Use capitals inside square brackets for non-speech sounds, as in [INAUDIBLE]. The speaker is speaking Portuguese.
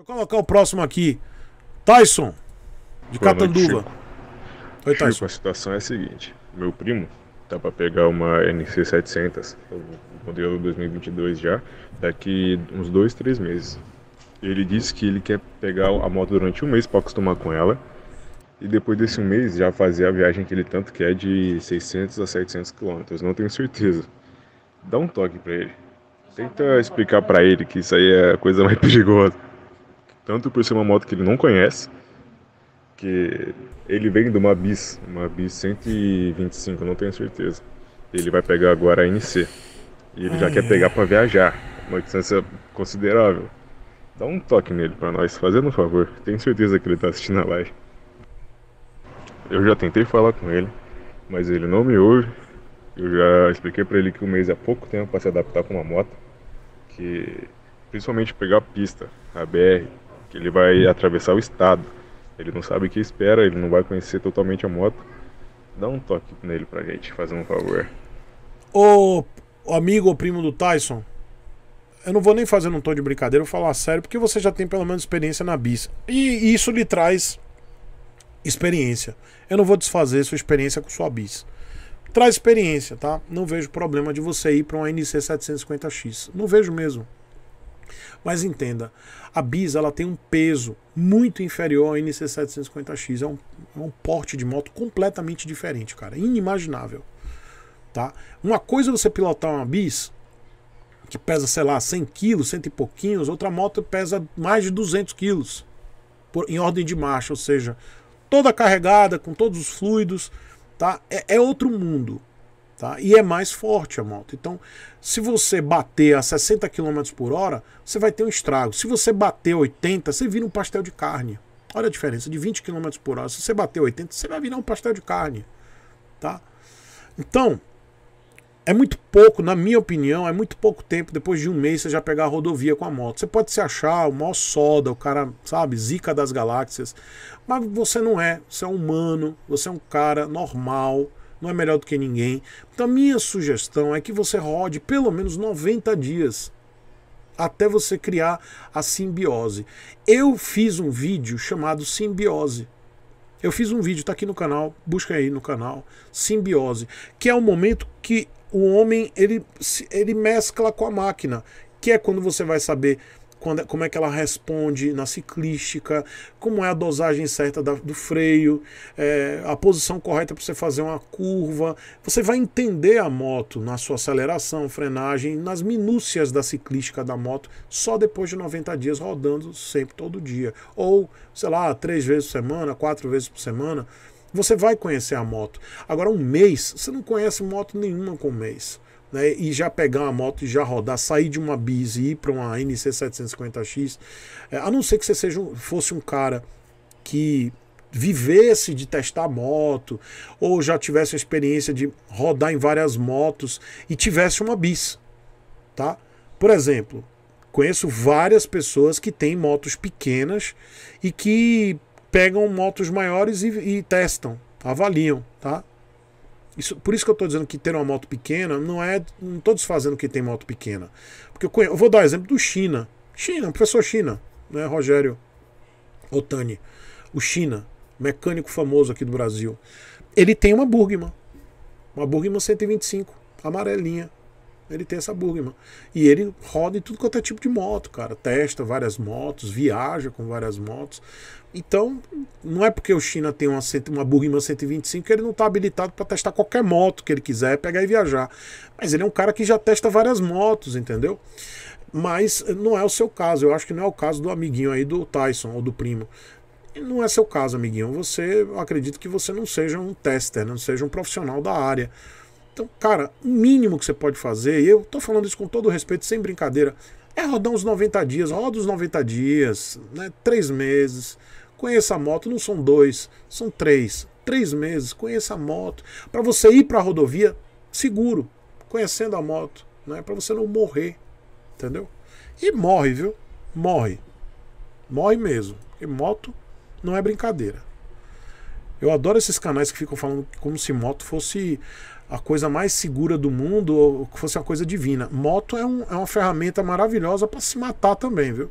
eu colocar o próximo aqui. Tyson, de Boa Catanduva. Noite, Chico. Oi, Tyson. Chico, a situação é a seguinte: meu primo tá para pegar uma NC700, o modelo 2022 já, daqui uns dois, três meses. Ele disse que ele quer pegar a moto durante um mês para acostumar com ela. E depois desse um mês já fazer a viagem que ele tanto quer de 600 a 700 quilômetros. Não tenho certeza. Dá um toque para ele. Tenta explicar para ele que isso aí é a coisa mais [LAUGHS] perigosa tanto por ser uma moto que ele não conhece, que ele vem de uma bis, uma bis 125, não tenho certeza. Ele vai pegar agora a NC. E ele ai, já quer pegar para viajar, uma distância considerável. Dá um toque nele para nós, fazendo um favor. Tenho certeza que ele tá assistindo a live. Eu já tentei falar com ele, mas ele não me ouve. Eu já expliquei para ele que um mês é pouco tempo para se adaptar com uma moto, que principalmente pegar a pista, a BR, que ele vai atravessar o estado. Ele não sabe o que espera, ele não vai conhecer totalmente a moto. Dá um toque nele pra gente, faz um favor. Ô, o amigo ou primo do Tyson, eu não vou nem fazer um tom de brincadeira, eu vou falar sério, porque você já tem pelo menos experiência na bis. E isso lhe traz experiência. Eu não vou desfazer sua experiência com sua bis. Traz experiência, tá? Não vejo problema de você ir para um NC 750X. Não vejo mesmo. Mas entenda, a Bis ela tem um peso muito inferior ao NC750X. É um, é um porte de moto completamente diferente, cara. Inimaginável. Tá? Uma coisa é você pilotar uma Bis que pesa, sei lá, 100 quilos, cento e pouquinhos. Outra moto pesa mais de 200 quilos por, em ordem de marcha. Ou seja, toda carregada, com todos os fluidos. Tá? é, é outro mundo. Tá? E é mais forte a moto. Então, se você bater a 60 km por hora, você vai ter um estrago. Se você bater 80, você vira um pastel de carne. Olha a diferença de 20 km por hora. Se você bater 80, você vai virar um pastel de carne. Tá? Então, é muito pouco, na minha opinião, é muito pouco tempo depois de um mês você já pegar a rodovia com a moto. Você pode se achar o maior soda, o cara, sabe, zica das galáxias, mas você não é. Você é humano, você é um cara normal não é melhor do que ninguém. Então, minha sugestão é que você rode pelo menos 90 dias até você criar a simbiose. Eu fiz um vídeo chamado Simbiose. Eu fiz um vídeo, está aqui no canal, busca aí no canal, Simbiose, que é o momento que o homem ele, ele mescla com a máquina, que é quando você vai saber quando, é, como é que ela responde na ciclística, como é a dosagem certa da, do freio, é, a posição correta para você fazer uma curva. Você vai entender a moto na sua aceleração, frenagem, nas minúcias da ciclística da moto, só depois de 90 dias rodando sempre, todo dia. Ou, sei lá, três vezes por semana, quatro vezes por semana. Você vai conhecer a moto. Agora, um mês, você não conhece moto nenhuma com um mês né, e já pegar uma moto e já rodar, sair de uma Biz e ir para uma NC750X, é, a não ser que você seja um, fosse um cara que vivesse de testar moto, ou já tivesse a experiência de rodar em várias motos e tivesse uma Biz, tá? Por exemplo, conheço várias pessoas que têm motos pequenas e que pegam motos maiores e, e testam, avaliam, tá? Isso, por isso que eu estou dizendo que ter uma moto pequena não é. Não estou desfazendo que tem moto pequena. Porque eu, conheço, eu vou dar exemplo do China. China, professor China, né, Rogério Otani. O China, mecânico famoso aqui do Brasil. Ele tem uma Burgman. Uma Burgman 125, amarelinha. Ele tem essa Burgman. E ele roda em tudo quanto é tipo de moto, cara. Testa várias motos, viaja com várias motos. Então, não é porque o China tem uma, uma Burgman 125 que ele não está habilitado para testar qualquer moto que ele quiser, pegar e viajar. Mas ele é um cara que já testa várias motos, entendeu? Mas não é o seu caso. Eu acho que não é o caso do amiguinho aí do Tyson ou do primo não é seu caso, amiguinho. Você acredito que você não seja um tester, não seja um profissional da área. Então, cara, o mínimo que você pode fazer, e eu tô falando isso com todo respeito, sem brincadeira, é rodar uns 90 dias, roda os 90 dias, né? Três meses. Conheça a moto, não são dois, são três. Três meses, conheça a moto. Para você ir para a rodovia seguro, conhecendo a moto, né? Para você não morrer, entendeu? E morre, viu? Morre. Morre mesmo. E moto não é brincadeira. Eu adoro esses canais que ficam falando como se moto fosse a coisa mais segura do mundo ou que fosse uma coisa divina. Moto é, um, é uma ferramenta maravilhosa para se matar também, viu?